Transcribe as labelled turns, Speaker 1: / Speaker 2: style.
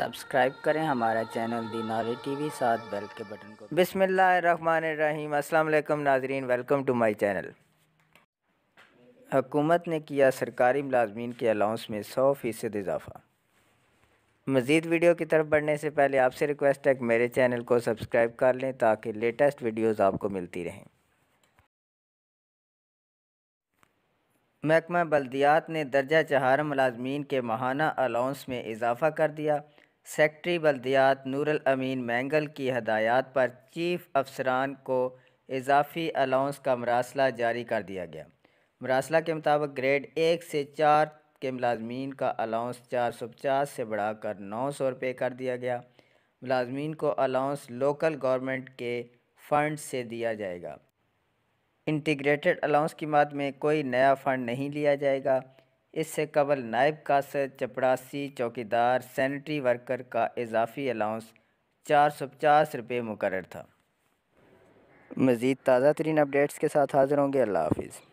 Speaker 1: subscribe करें हमारा channel the knowledge TV साथ बेल के बटन को अस्सलाम अल्लाम नाजरीन वेलकम टू माय चैनल हुकूमत ने किया सरकारी मुलाजमीन के अलाउंस में सौ फ़ीसद इजाफ़ा मज़ीद वीडियो की तरफ बढ़ने से पहले आपसे रिक्वेस्ट है कि मेरे चैनल को सब्सक्राइब कर लें ताकि लेटेस्ट वीडियोज़ आपको मिलती रहें महकमा बल्दियात ने दर्जा चहार मुलाजमीन के माहाना अलाउंस में इजाफ़ा कर दिया सेक्रटरी बल्दियात नूरल अमीन मैंगल की हदायत पर चीफ अफसरान को इजाफी अलाउंस का मरासला जारी कर दिया गया मरासला के मुताबिक ग्रेड एक से चार के मुलाजमीन का अलाउंस चार सौ पचास से बढ़ाकर नौ सौ रुपये कर दिया गया मुलाजमीन को अलाउंस लोकल गवर्नमेंट के फ़ंड से दिया जाएगा इंटीग्रेटेड अलाउंस की माद में कोई नया फ़ंड नहीं लिया जाएगा इससे कबल नायब कासद चपड़ासी चौकीदार सैनिटरी वर्कर का इजाफी अलाउंस चार सौ पचास रुपये मुकर था मज़ीद ताज़ा तरीन अपडेट्स के साथ हाज़िर होंगे अल्लाह हाफिज़